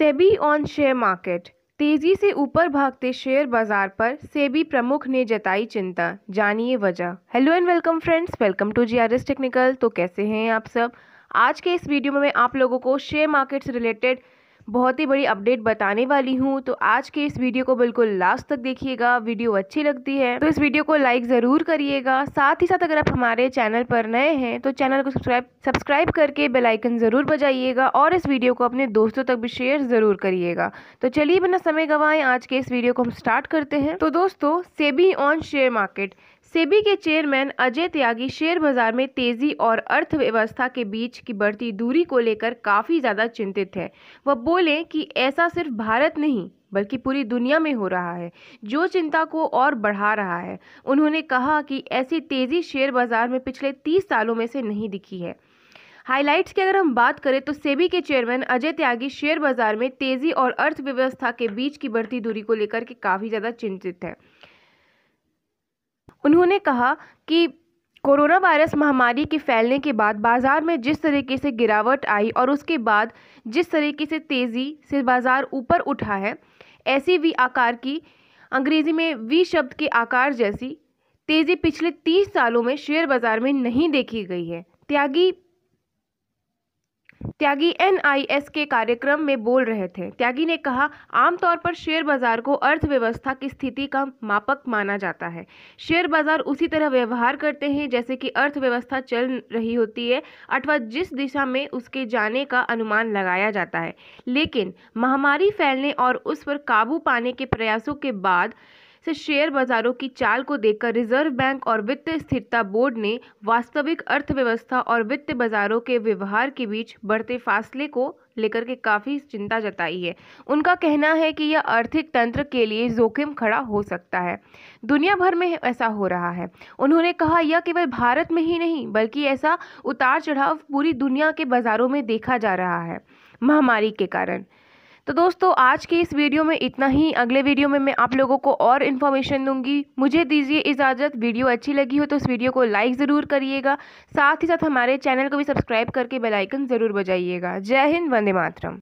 SEBI on share market तेजी से ऊपर भागते शेयर बाजार पर सेबी प्रमुख ने जताई चिंता जानिए वजह hello and welcome friends welcome to GRS technical तो कैसे हैं आप सब आज के इस वीडियो में मैं आप लोगों को शेयर मार्केट से रिलेटेड बहुत ही बड़ी अपडेट बताने वाली हूँ तो आज के इस वीडियो को बिल्कुल लास्ट तक देखिएगा वीडियो अच्छी लगती है तो इस वीडियो को लाइक ज़रूर करिएगा साथ ही साथ अगर आप हमारे चैनल पर नए हैं तो चैनल को सब्सक्राइब सब्सक्राइब करके बेलाइकन ज़रूर बजाइएगा और इस वीडियो को अपने दोस्तों तक भी शेयर ज़रूर करिएगा तो चलिए बिना समय गवाएं आज के इस वीडियो को हम स्टार्ट करते हैं तो दोस्तों SEBI on share market SEBI के चेयरमैन अजय त्यागी शेयर बाजार में तेजी और अर्थव्यवस्था के बीच की बढ़ती दूरी को लेकर काफ़ी ज़्यादा चिंतित है वह बोले कि ऐसा सिर्फ भारत नहीं बल्कि पूरी दुनिया में हो रहा है जो चिंता को और बढ़ा रहा है उन्होंने कहा कि ऐसी तेज़ी शेयर बाजार में पिछले तीस सालों में से नहीं दिखी है हाइलाइट्स की अगर हम बात करें तो सेबी के चेयरमैन अजय त्यागी शेयर बाजार में तेज़ी और अर्थव्यवस्था के बीच की बढ़ती दूरी को लेकर के काफ़ी ज़्यादा चिंतित है उन्होंने कहा कि कोरोना वायरस महामारी के फैलने के बाद बाज़ार में जिस तरीके से गिरावट आई और उसके बाद जिस तरीके से तेज़ी से बाज़ार ऊपर उठा है ऐसी वी आकार की अंग्रेज़ी में वी शब्द के आकार जैसी तेज़ी पिछले तीस सालों में शेयर बाज़ार में नहीं देखी गई है त्यागी त्यागी एनआईएस के कार्यक्रम में बोल रहे थे त्यागी ने कहा आमतौर पर शेयर बाजार को अर्थव्यवस्था की स्थिति का मापक माना जाता है शेयर बाजार उसी तरह व्यवहार करते हैं जैसे कि अर्थव्यवस्था चल रही होती है अथवा जिस दिशा में उसके जाने का अनुमान लगाया जाता है लेकिन महामारी फैलने और उस पर काबू पाने के प्रयासों के बाद से शेयर बाजारों की चाल को देखकर रिजर्व बैंक और वित्त स्थिरता बोर्ड ने वास्तविक अर्थव्यवस्था और वित्त बाजारों के व्यवहार के बीच बढ़ते फासले को लेकर के काफ़ी चिंता जताई है उनका कहना है कि यह आर्थिक तंत्र के लिए जोखिम खड़ा हो सकता है दुनिया भर में ऐसा हो रहा है उन्होंने कहा यह केवल भारत में ही नहीं बल्कि ऐसा उतार चढ़ाव पूरी दुनिया के बाज़ारों में देखा जा रहा है महामारी के कारण तो दोस्तों आज के इस वीडियो में इतना ही अगले वीडियो में मैं आप लोगों को और इन्फॉर्मेशन दूंगी मुझे दीजिए इजाज़त वीडियो अच्छी लगी हो तो इस वीडियो को लाइक ज़रूर करिएगा साथ ही साथ हमारे चैनल को भी सब्सक्राइब करके बेलाइकन ज़रूर बजाइएगा जय हिंद वंदे मातरम